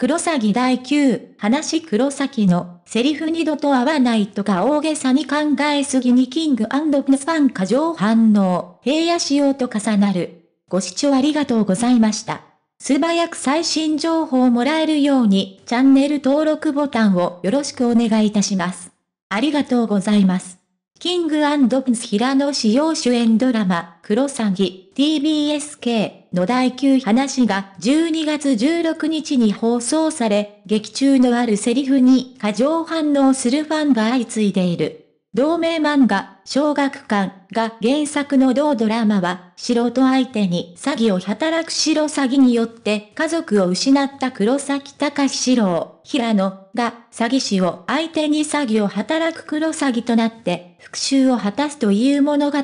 黒崎第9、話黒崎の、セリフ二度と合わないとか大げさに考えすぎにキングプリネスファン過剰反応、平野仕様と重なる。ご視聴ありがとうございました。素早く最新情報をもらえるように、チャンネル登録ボタンをよろしくお願いいたします。ありがとうございます。キングアンド・ブス平野紫耀主演ドラマ、クロサギ TBSK の第9話が12月16日に放送され、劇中のあるセリフに過剰反応するファンが相次いでいる。同名漫画、小学館が原作の同ドラマは、素人相手に詐欺を働く白詐欺によって家族を失った黒崎隆史郎、平野が詐欺師を相手に詐欺を働く黒詐欺となって復讐を果たすという物語。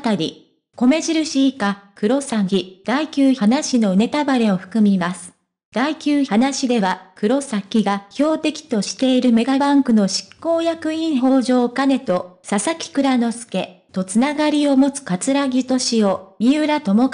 米印以下、黒詐欺、第9話のネタバレを含みます。第9話では、黒崎が標的としているメガバンクの執行役員法上兼と、佐々木倉之介、とつながりを持つ桂木敏夫、三浦智和、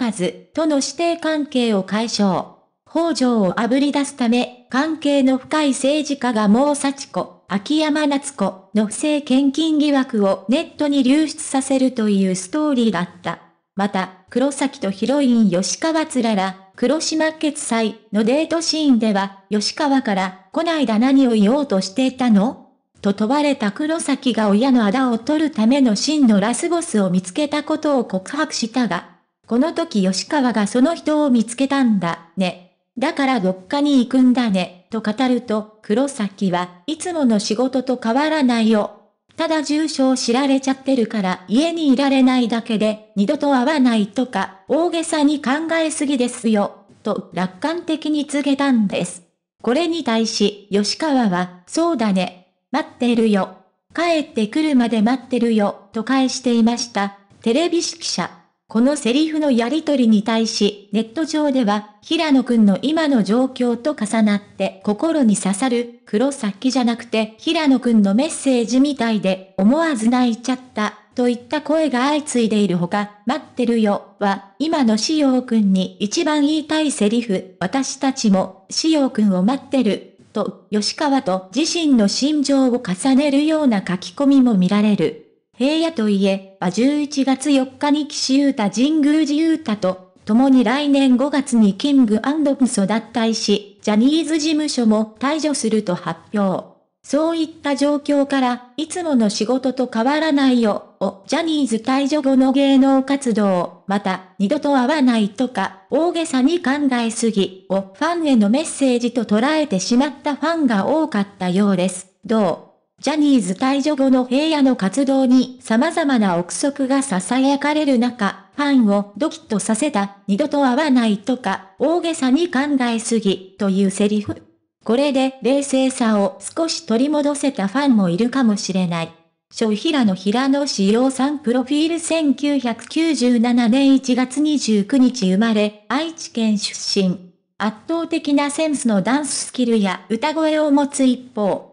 との指定関係を解消。北条を炙り出すため、関係の深い政治家がもう幸子、秋山夏子の不正献金疑惑をネットに流出させるというストーリーだった。また、黒崎とヒロイン吉川つらら、黒島決裁のデートシーンでは、吉川から、こないだ何を言おうとしていたのと問われた黒崎が親のあだを取るための真のラスボスを見つけたことを告白したが、この時吉川がその人を見つけたんだ、ね。だからどっかに行くんだね、と語ると、黒崎はいつもの仕事と変わらないよ、ただ住所を知られちゃってるから家にいられないだけで二度と会わないとか大げさに考えすぎですよ、と楽観的に告げたんです。これに対し吉川は、そうだね。待ってるよ。帰ってくるまで待ってるよ、と返していました。テレビ揮者。このセリフのやりとりに対し、ネット上では、平野くんの今の状況と重なって心に刺さる、黒崎じゃなくて平野くんのメッセージみたいで、思わず泣いちゃった、といった声が相次いでいるほか、待ってるよ、は、今の潮くんに一番言いたいセリフ、私たちも、潮くんを待ってる、と、吉川と自身の心情を重ねるような書き込みも見られる。平野といえば11月4日に岸優太神宮寺優太と、共に来年5月にキングプソ脱退し、ジャニーズ事務所も退場すると発表。そういった状況から、いつもの仕事と変わらないよ、を、ジャニーズ退場後の芸能活動、また、二度と会わないとか、大げさに考えすぎ、を、ファンへのメッセージと捉えてしまったファンが多かったようです。どうジャニーズ退場後の平野の活動に様々な憶測が囁かれる中、ファンをドキッとさせた、二度と会わないとか、大げさに考えすぎ、というセリフ。これで冷静さを少し取り戻せたファンもいるかもしれない。小平野平野志陽さんプロフィール1997年1月29日生まれ、愛知県出身。圧倒的なセンスのダンススキルや歌声を持つ一方、